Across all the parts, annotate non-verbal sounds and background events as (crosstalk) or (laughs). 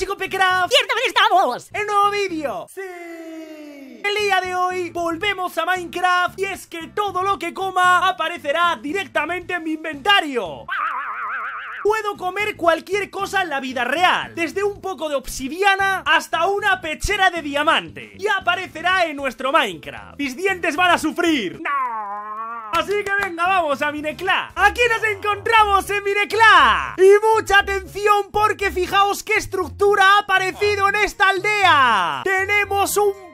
chicos Pecraft? ¡Ciertamente estamos! ¡En nuevo vídeo! ¡Sí! El día de hoy volvemos a Minecraft y es que todo lo que coma aparecerá directamente en mi inventario. Puedo comer cualquier cosa en la vida real, desde un poco de obsidiana hasta una pechera de diamante, y aparecerá en nuestro Minecraft. Mis dientes van a sufrir. ¡No! Así que venga, vamos a Mineclá. Aquí nos encontramos en Mineclá. Y mucha atención porque fijaos qué estructura ha aparecido en esta aldea. Tenemos un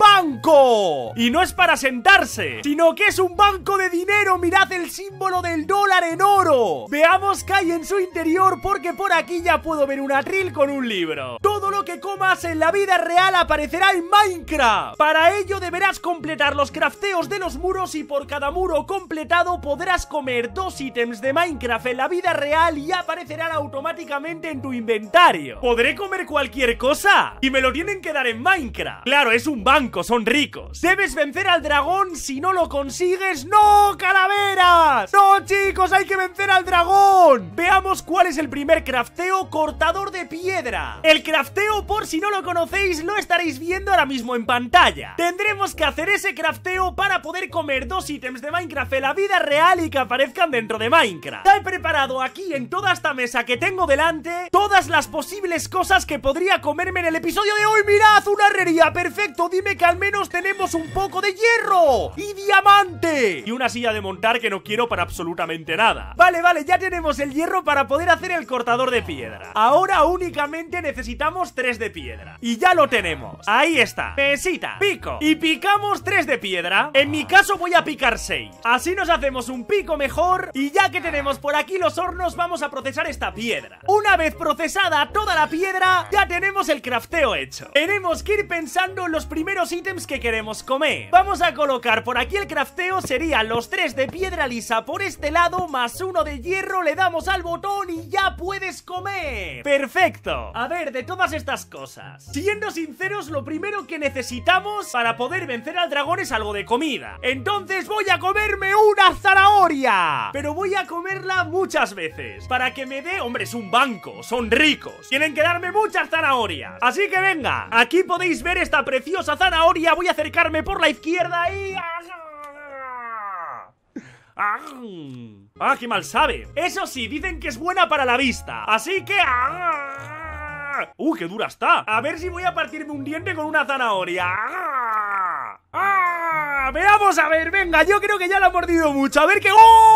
y no es para sentarse, sino que es un banco de dinero. Mirad el símbolo del dólar en oro. Veamos qué hay en su interior porque por aquí ya puedo ver un atril con un libro. Todo lo que comas en la vida real aparecerá en Minecraft. Para ello deberás completar los crafteos de los muros y por cada muro completado podrás comer dos ítems de Minecraft en la vida real y aparecerán automáticamente en tu inventario. Podré comer cualquier cosa y me lo tienen que dar en Minecraft. Claro, es un banco, son ricos. Debes vencer al dragón, si no lo consigues, ¡no, calaveras! ¡No, chicos, hay que vencer al dragón! Veamos cuál es el primer crafteo cortador de piedra. El crafteo, por si no lo conocéis, lo estaréis viendo ahora mismo en pantalla. Tendremos que hacer ese crafteo para poder comer dos ítems de Minecraft en la vida real y que aparezcan dentro de Minecraft. Ya he preparado aquí en toda esta mesa que tengo delante todas las posibles cosas que podría comerme en el episodio de hoy. ¡Mirad! ¡Una herrería! ¡Perfecto! Dime que al menos tenemos un poco de hierro y diamante y una silla de montar que no quiero para absolutamente nada. Vale, vale, ya tenemos el hierro para poder hacer el cortador de piedra. Ahora únicamente necesitamos tres de piedra. Y ya lo tenemos. Ahí está. Pesita, pico. Y picamos tres de piedra. En mi caso voy a picar seis. Así nos hacemos un pico mejor. Y ya que tenemos por aquí los hornos, vamos a procesar esta piedra. Una vez procesada toda la piedra, ya tenemos el crafteo hecho. Tenemos que ir pensando en los primeros ítems que queremos comer Vamos a colocar por aquí el crafteo serían los tres de piedra lisa por este lado Más uno de hierro Le damos al botón y ya puedes comer Perfecto A ver, de todas estas cosas Siendo sinceros, lo primero que necesitamos Para poder vencer al dragón es algo de comida Entonces voy a comerme una zanahoria Pero voy a comerla muchas veces Para que me dé... Hombre, es un banco Son ricos Tienen que darme muchas zanahorias Así que venga Aquí podéis ver esta preciosa zanahoria voy a acercarme por la izquierda y... ¡Ah! ¡Ah, qué mal sabe! Eso sí, dicen que es buena para la vista. Así que... ¡ah! ¡Uh, qué dura está! A ver si voy a partirme un diente con una zanahoria. ¡Ah! ¡Ah! ¡Veamos a ver! Venga, yo creo que ya la ha mordido mucho. A ver qué... ¡Oh!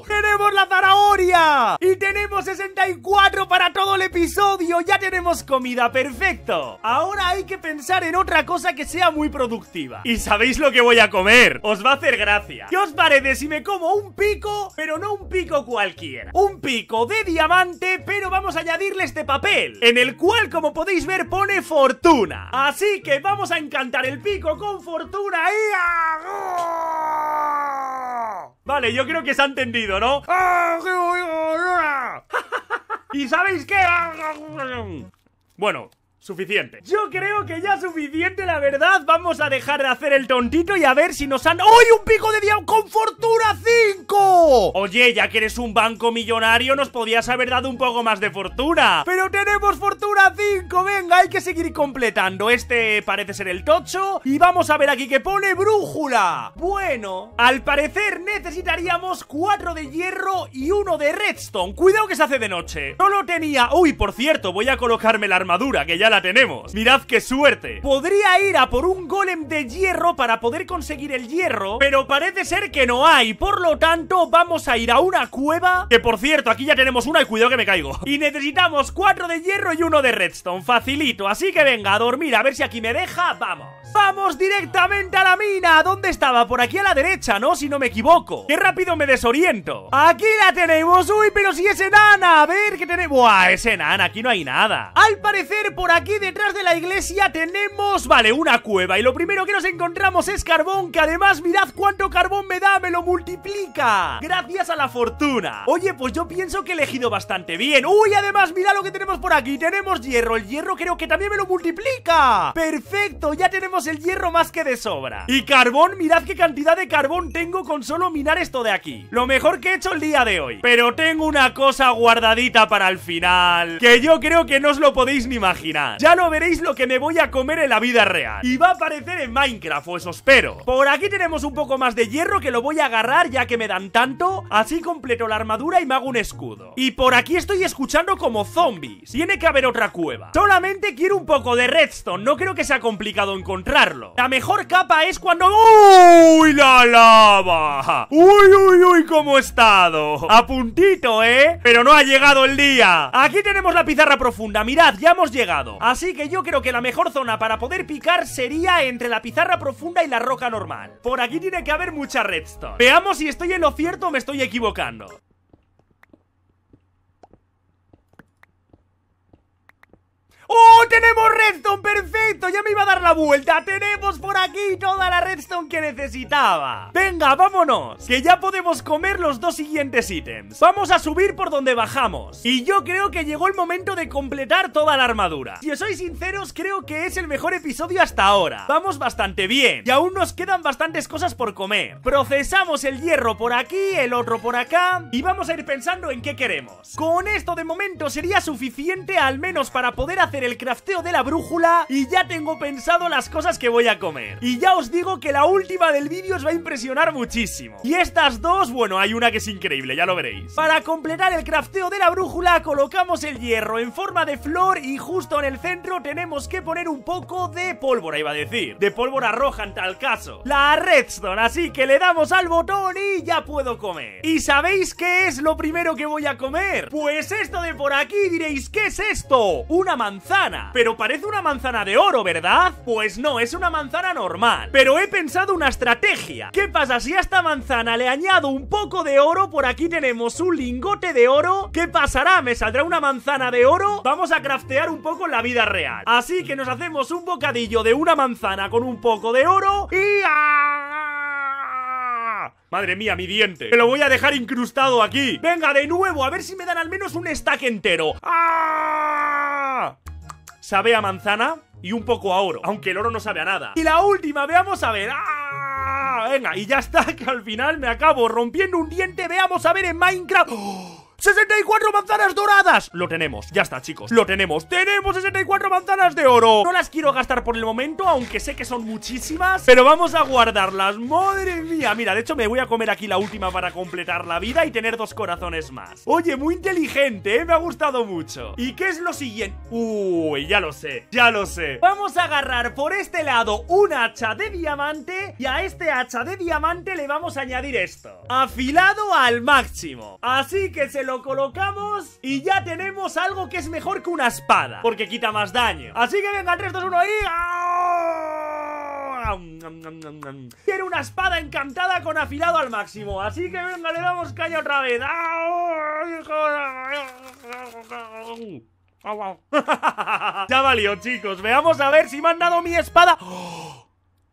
¡Tenemos la zanahoria! ¡Y tenemos 64 para todo el episodio! ¡Ya tenemos comida! ¡Perfecto! Ahora hay que pensar en otra cosa que sea muy productiva. ¿Y sabéis lo que voy a comer? Os va a hacer gracia. ¿Qué os parece si me como un pico, pero no un pico cualquiera? Un pico de diamante, pero vamos a añadirle este papel, en el cual, como podéis ver, pone fortuna. Así que vamos a encantar el pico con fortuna y... ¡Ah! Vale, yo creo que se ha entendido, ¿no? (laughs) Ah, ¿Y sabéis qué? (laughs) Bueno, Suficiente. Yo creo que ya es suficiente, la verdad. Vamos a dejar de hacer el tontito y a ver si nos han... ¡Hoy un pico de diablo con fortuna 5! Oye, ya que eres un banco millonario, nos podías haber dado un poco más de fortuna. Pero tenemos fortuna 5, venga, hay que seguir completando. Este parece ser el tocho. Y vamos a ver aquí que pone brújula. Bueno, al parecer necesitaríamos 4 de hierro y uno de redstone. Cuidado que se hace de noche. No lo tenía... Uy, por cierto, voy a colocarme la armadura, que ya la tenemos. Mirad qué suerte. Podría ir a por un golem de hierro para poder conseguir el hierro, pero parece ser que no hay. Por lo tanto, vamos a ir a una cueva. Que por cierto, aquí ya tenemos una y cuidado que me caigo. Y necesitamos cuatro de hierro y uno de redstone. Facilito. Así que venga, a dormir, a ver si aquí me deja. Vamos. Vamos directamente a la mina. ¿Dónde estaba? Por aquí a la derecha, ¿no? Si no me equivoco. Qué rápido me desoriento. Aquí la tenemos. Uy, pero si es enana. A ver qué tenemos. Buah, es enana. Aquí no hay nada. Al parecer, por aquí aquí detrás de la iglesia tenemos, vale, una cueva Y lo primero que nos encontramos es carbón Que además mirad cuánto carbón me da, me lo multiplica Gracias a la fortuna Oye, pues yo pienso que he elegido bastante bien Uy, además, mirad lo que tenemos por aquí Tenemos hierro, el hierro creo que también me lo multiplica Perfecto, ya tenemos el hierro más que de sobra Y carbón, mirad qué cantidad de carbón tengo con solo minar esto de aquí Lo mejor que he hecho el día de hoy Pero tengo una cosa guardadita para el final Que yo creo que no os lo podéis ni imaginar ya lo veréis lo que me voy a comer en la vida real. Y va a aparecer en Minecraft, o eso espero. Por aquí tenemos un poco más de hierro que lo voy a agarrar ya que me dan tanto. Así completo la armadura y me hago un escudo. Y por aquí estoy escuchando como zombies. Tiene que haber otra cueva. Solamente quiero un poco de redstone. No creo que sea complicado encontrarlo. La mejor capa es cuando... ¡Uy, la lava! ¡Uy, uy, uy, cómo he estado! A puntito, ¿eh? Pero no ha llegado el día. Aquí tenemos la pizarra profunda. Mirad, ya hemos llegado. Así que yo creo que la mejor zona para poder picar sería entre la pizarra profunda y la roca normal. Por aquí tiene que haber mucha redstone. Veamos si estoy en lo cierto o me estoy equivocando. ¡Oh, tenemos redstone! ¡Perfecto! Ya me iba a dar la vuelta ¡Tenemos por aquí toda la redstone que necesitaba! ¡Venga, vámonos! Que ya podemos comer los dos siguientes ítems Vamos a subir por donde bajamos Y yo creo que llegó el momento de completar toda la armadura Si os soy sinceros, creo que es el mejor episodio hasta ahora Vamos bastante bien Y aún nos quedan bastantes cosas por comer Procesamos el hierro por aquí, el otro por acá Y vamos a ir pensando en qué queremos Con esto de momento sería suficiente al menos para poder hacer el crafteo de la brújula y ya tengo pensado las cosas que voy a comer. Y ya os digo que la última del vídeo os va a impresionar muchísimo. Y estas dos, bueno, hay una que es increíble, ya lo veréis. Para completar el crafteo de la brújula colocamos el hierro en forma de flor y justo en el centro tenemos que poner un poco de pólvora, iba a decir. De pólvora roja en tal caso. La redstone, así que le damos al botón y ya puedo comer. ¿Y sabéis qué es lo primero que voy a comer? Pues esto de por aquí diréis, ¿qué es esto? Una manzana pero parece una manzana de oro, ¿verdad? Pues no, es una manzana normal. Pero he pensado una estrategia. ¿Qué pasa si a esta manzana le añado un poco de oro? Por aquí tenemos un lingote de oro. ¿Qué pasará? ¿Me saldrá una manzana de oro? Vamos a craftear un poco en la vida real. Así que nos hacemos un bocadillo de una manzana con un poco de oro y... ¡ah! Madre mía, mi diente. Me lo voy a dejar incrustado aquí. Venga, de nuevo, a ver si me dan al menos un stack entero. ¡Ah! sabe a manzana y un poco a oro, aunque el oro no sabe a nada. Y la última, veamos a ver. ¡Ah! Venga, y ya está, (laughs) que al final me acabo rompiendo un diente. Veamos a ver en Minecraft. ¡Oh! ¡64 manzanas doradas! Lo tenemos, ya está, chicos, lo tenemos ¡Tenemos 64 manzanas de oro! No las quiero gastar por el momento, aunque sé que son muchísimas Pero vamos a guardarlas, madre mía Mira, de hecho me voy a comer aquí la última para completar la vida y tener dos corazones más Oye, muy inteligente, ¿eh? me ha gustado mucho ¿Y qué es lo siguiente? Uy, ya lo sé, ya lo sé Vamos a agarrar por este lado un hacha de diamante Y a este hacha de diamante le vamos a añadir esto Afilado al máximo Así que se lo lo colocamos y ya tenemos algo que es mejor que una espada, porque quita más daño. Así que venga, 3, 2, 1 y... Tiene una espada encantada con afilado al máximo. Así que venga, le damos caña otra vez. (laughs) ya valió, chicos. Veamos a ver si me han dado mi espada. ¡Oh!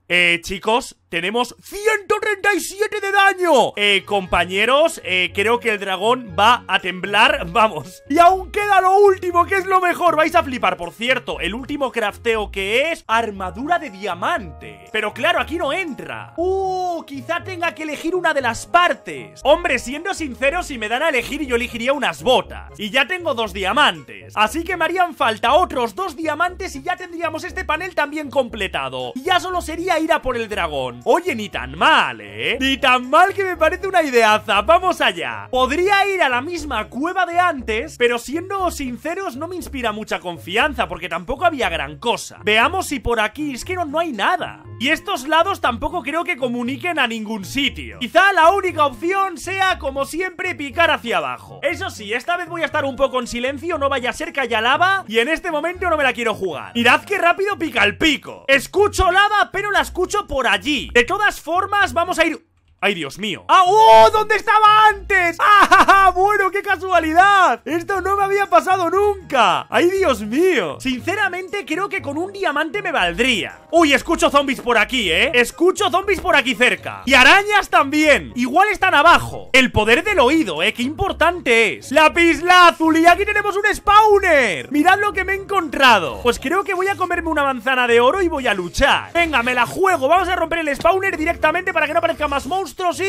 Eh, chicos, tenemos 137 de daño. Eh, compañeros, eh, creo que el dragón va a temblar. (laughs) Vamos. Y aún queda lo último, que es lo mejor. Vais a flipar, por cierto. El último crafteo que es armadura de diamante. Pero claro, aquí no entra. Uh, quizá tenga que elegir una de las partes. Hombre, siendo sincero, si me dan a elegir, yo elegiría unas botas. Y ya tengo dos diamantes. Así que me harían falta otros dos diamantes y ya tendríamos este panel también completado. Y ya solo sería ir a por el dragón. Oye, ni tan mal, ¿eh? Ni tan mal que me parece una ideaza. Vamos allá. Podría ir a la misma cueva de antes, pero siendo sinceros no me inspira mucha confianza porque tampoco había gran cosa. Veamos si por aquí es que no, hay nada. Y estos lados tampoco creo que comuniquen a ningún sitio. Quizá la única opción sea, como siempre, picar hacia abajo. Eso sí, esta vez voy a estar un poco en silencio, no vaya a ser que haya lava y en este momento no me la quiero jugar. Mirad que rápido pica el pico. Escucho lava, pero la escucho por allí. De todas formas, vamos a ir ¡Ay, Dios mío! ¡Ah, oh! ¿Dónde estaba antes? ¡Ah, bueno, qué casualidad! Esto no me había pasado nunca. ¡Ay, Dios mío! Sinceramente, creo que con un diamante me valdría. Uy, escucho zombies por aquí, ¿eh? Escucho zombies por aquí cerca. Y arañas también. Igual están abajo. El poder del oído, ¿eh? ¡Qué importante es! ¡Y ¡Aquí tenemos un spawner! ¡Mirad lo que me he encontrado! Pues creo que voy a comerme una manzana de oro y voy a luchar. Venga, me la juego. Vamos a romper el spawner directamente para que no aparezca más monstruos monstruos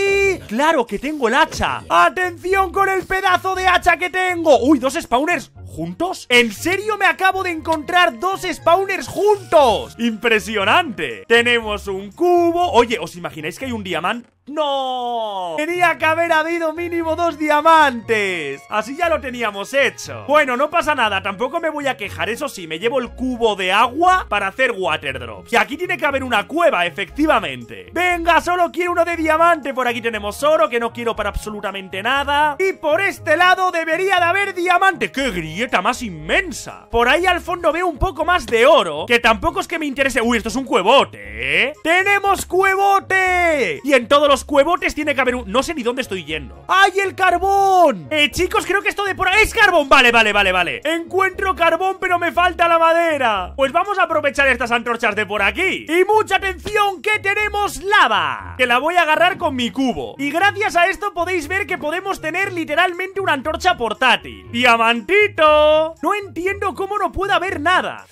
¡Claro que tengo el hacha! ¡Atención con el pedazo de hacha que tengo! ¡Uy, dos spawners! ¿Juntos? ¿En serio me acabo de encontrar dos spawners juntos? ¡Impresionante! Tenemos un cubo... Oye, ¿os imagináis que hay un diamante? ¡No! Tenía que haber habido mínimo dos diamantes. Así ya lo teníamos hecho. Bueno, no pasa nada, tampoco me voy a quejar. Eso sí, me llevo el cubo de agua para hacer water drops. Y aquí tiene que haber una cueva, efectivamente. Venga, solo quiero uno de diamante. Por aquí tenemos oro, que no quiero para absolutamente nada. Y por este lado debería de haber diamante. ¡Qué grieta más inmensa! Por ahí al fondo veo un poco más de oro, que tampoco es que me interese... Uy, esto es un cuevote, ¿eh? ¡Tenemos cuevote! Y en todos los cuevotes tiene que haber un... No sé ni dónde estoy yendo. ¡Ay, el carbón! Eh, chicos, creo que esto de por... ¡Es carbón! Vale, vale, vale, vale. Encuentro carbón, pero me falta la madera. Pues vamos a aprovechar estas antorchas de por aquí. Y mucha atención, que tenemos lava. Que la voy a agarrar con mi cubo. Y gracias a esto podéis ver que podemos tener literalmente una antorcha portátil. ¡Diamantito! No entiendo cómo no pueda haber nada.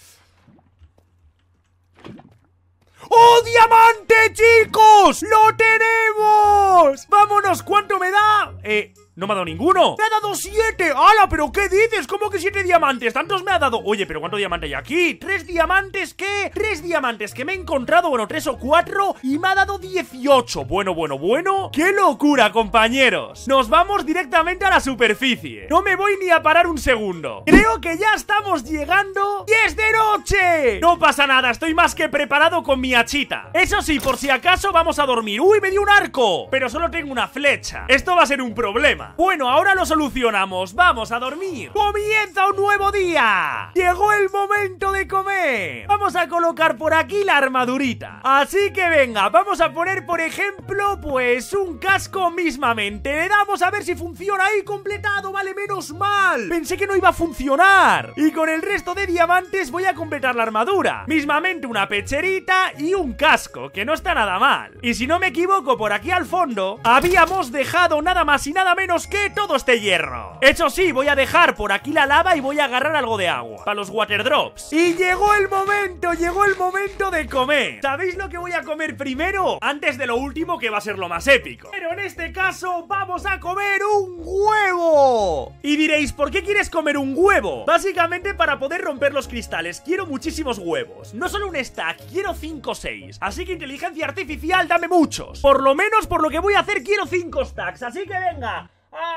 ¡Oh, diamante, chicos! ¡Lo tenemos! ¡Vámonos! ¿Cuánto me da? Eh... No me ha dado ninguno. ¡Me ha dado siete! ¡Hala! ¿Pero qué dices? ¿Cómo que siete diamantes? ¿Tantos me ha dado? Oye, ¿pero cuánto diamante hay aquí? ¿Tres diamantes qué? Tres diamantes que me he encontrado, bueno, tres o cuatro y me ha dado 18. Bueno, bueno, bueno. ¡Qué locura, compañeros! Nos vamos directamente a la superficie. No me voy ni a parar un segundo. Creo que ya estamos llegando. ¡Y es de noche! No pasa nada, estoy más que preparado con mi hachita. Eso sí, por si acaso vamos a dormir. ¡Uy, me dio un arco! Pero solo tengo una flecha. Esto va a ser un problema. Bueno, ahora lo solucionamos. Vamos a dormir. ¡Comienza un nuevo día! Llegó el momento de comer. Vamos a colocar por aquí la armadurita. Así que venga, vamos a poner, por ejemplo, pues un casco mismamente. Le damos a ver si funciona. ¡Ahí, completado! Vale, menos mal. Pensé que no iba a funcionar. Y con el resto de diamantes voy a completar la armadura. Mismamente una pecherita y un casco, que no está nada mal. Y si no me equivoco, por aquí al fondo habíamos dejado nada más y nada menos que todo este hierro. Eso sí, voy a dejar por aquí la lava y voy a agarrar algo de agua para los water drops. Y llegó el momento, llegó el momento de comer. ¿Sabéis lo que voy a comer primero? Antes de lo último que va a ser lo más épico. Pero en este caso vamos a comer un huevo. Y diréis, ¿por qué quieres comer un huevo? Básicamente para poder romper los cristales. Quiero muchísimos huevos. No solo un stack, quiero 5 o 6. Así que inteligencia artificial, dame muchos. Por lo menos por lo que voy a hacer quiero 5 stacks. Así que venga. ¡Ah,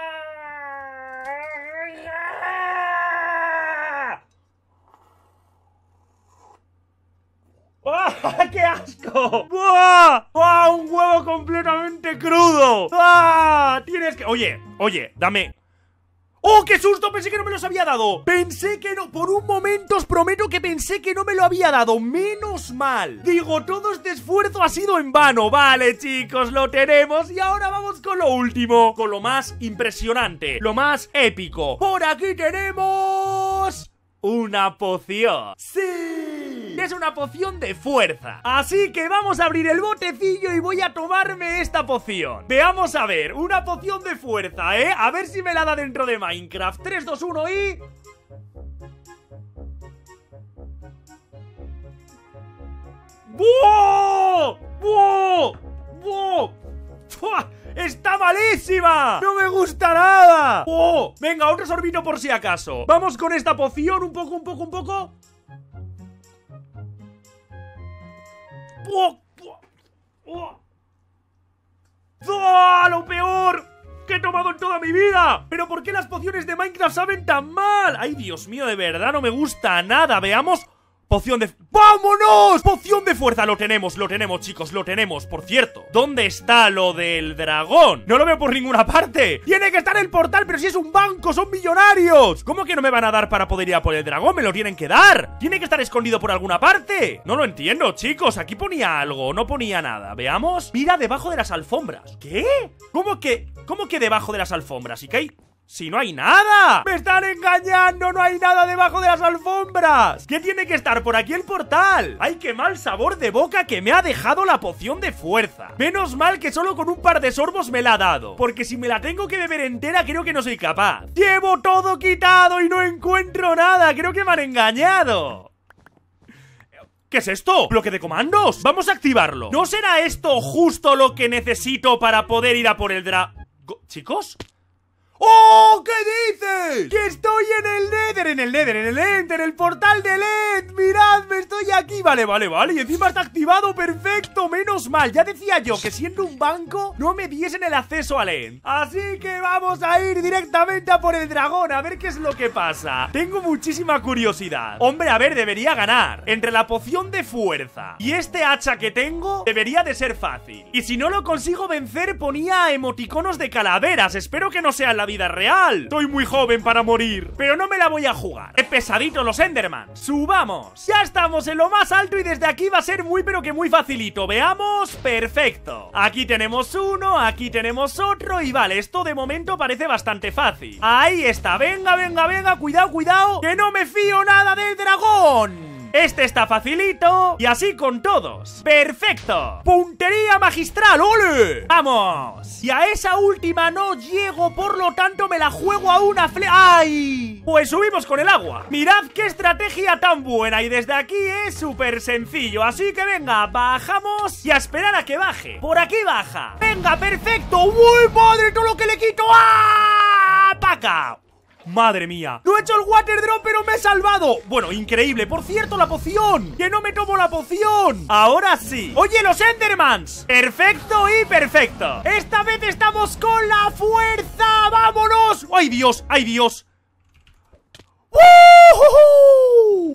¡Qué asco! ¡Buah! ¡Un huevo completamente crudo! ¡Ah! Tienes que... Oye, oye, dame... ¡Oh, qué susto! Pensé que no me los había dado Pensé que no, por un momento os prometo que pensé que no me lo había dado Menos mal Digo, todo este esfuerzo ha sido en vano Vale, chicos, lo tenemos Y ahora vamos con lo último Con lo más impresionante, lo más épico Por aquí tenemos... Una poción ¡Sí! es una poción de fuerza. Así que vamos a abrir el botecillo y voy a tomarme esta poción. Veamos a ver, una poción de fuerza, ¿eh? A ver si me la da dentro de Minecraft. 3, 2, 1 y... ¡Buah! ¡Buah! ¡Buah! ¡Está malísima! ¡No me gusta nada! ¡Oh! Venga, otro sorbito por si acaso. Vamos con esta poción un poco, un poco, un poco. ¡Oh! ¡Oh! ¡Lo peor! ¡Que he tomado en toda mi vida! ¿Pero por qué las pociones de Minecraft saben tan mal? ¡Ay, Dios mío, de verdad no me gusta nada! ¡Veamos! Poción de... ¡Vámonos! Poción de fuerza, lo tenemos, lo tenemos, chicos, lo tenemos Por cierto, ¿dónde está lo del dragón? No lo veo por ninguna parte Tiene que estar el portal, pero si es un banco, son millonarios ¿Cómo que no me van a dar para poder ir a por el dragón? Me lo tienen que dar Tiene que estar escondido por alguna parte No lo entiendo, chicos, aquí ponía algo, no ponía nada Veamos, mira debajo de las alfombras ¿Qué? ¿Cómo que... ¿Cómo que debajo de las alfombras? ¿Y qué hay? ¡Si no hay nada! ¡Me están engañando! ¡No hay nada debajo de las alfombras! ¿Qué tiene que estar por aquí el portal? ¡Ay, qué mal sabor de boca que me ha dejado la poción de fuerza! Menos mal que solo con un par de sorbos me la ha dado, porque si me la tengo que beber entera creo que no soy capaz. ¡Llevo todo quitado y no encuentro nada! ¡Creo que me han engañado! ¿Qué es esto? ¿Bloque de comandos? Vamos a activarlo. ¿No será esto justo lo que necesito para poder ir a por el dra... ¿Chicos? ¡Oh! ¿Qué dices? ¡Que estoy en el Nether! ¡En el Nether! ¡En el Enter! ¡En el portal del end, ¡Miradme! ¡Estoy aquí! Vale, vale, vale. Y encima está activado. ¡Perfecto! Menos mal. Ya decía yo que siendo un banco no me diesen el acceso al End. Así que vamos a ir directamente a por el dragón a ver qué es lo que pasa. Tengo muchísima curiosidad. Hombre, a ver, debería ganar. Entre la poción de fuerza y este hacha que tengo, debería de ser fácil. Y si no lo consigo vencer, ponía emoticonos de calaveras. Espero que no sea la la vida real. Estoy muy joven para morir, pero no me la voy a jugar. Es pesadito los Enderman! ¡Subamos! Ya estamos en lo más alto y desde aquí va a ser muy pero que muy facilito. Veamos, perfecto. Aquí tenemos uno, aquí tenemos otro y vale, esto de momento parece bastante fácil. Ahí está, venga, venga, venga, cuidado, cuidado, que no me fío nada del dragón. Este está facilito y así con todos. ¡Perfecto! ¡Puntería magistral! ¡Ole! ¡Vamos! Y a esa última no llego, por lo tanto me la juego a una fle... ¡Ay! Pues subimos con el agua. Mirad qué estrategia tan buena y desde aquí es súper sencillo. Así que venga, bajamos y a esperar a que baje. Por aquí baja. ¡Venga, perfecto! ¡Uy, madre, todo lo que le quito! ¡Ah! ¡Paca! Madre mía. ¡Lo he hecho el water drop, pero me he salvado. Bueno, increíble. Por cierto, la poción. Que no me tomo la poción. Ahora sí. Oye, los Endermans. Perfecto y perfecto. Esta vez estamos con la fuerza. ¡Vámonos! ¡Ay, Dios! ¡Ay, Dios!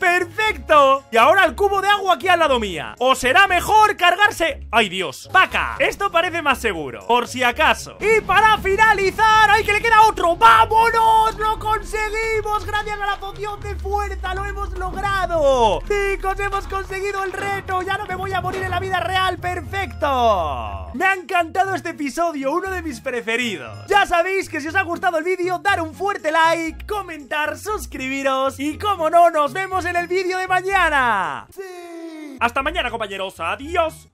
¡Perfecto! Y ahora el cubo de agua aquí al lado mía. O será mejor cargarse... ¡Ay, Dios! ¡Paca! Esto parece más seguro. Por si acaso. Y para finalizar... ¡Ay, que le queda otro! ¡Vámonos! ¡Lo conseguimos! Gracias a la poción de fuerza. ¡Lo hemos logrado! Chicos, hemos conseguido el reto. Ya no me voy a morir en la vida real. ¡Perfecto! Me ha encantado este episodio. Uno de mis preferidos. Ya sabéis que si os ha gustado el vídeo, dar un fuerte like, comentar, suscribir suscribiros y como no, nos vemos en el vídeo de mañana. Sí. Hasta mañana, compañeros. Adiós.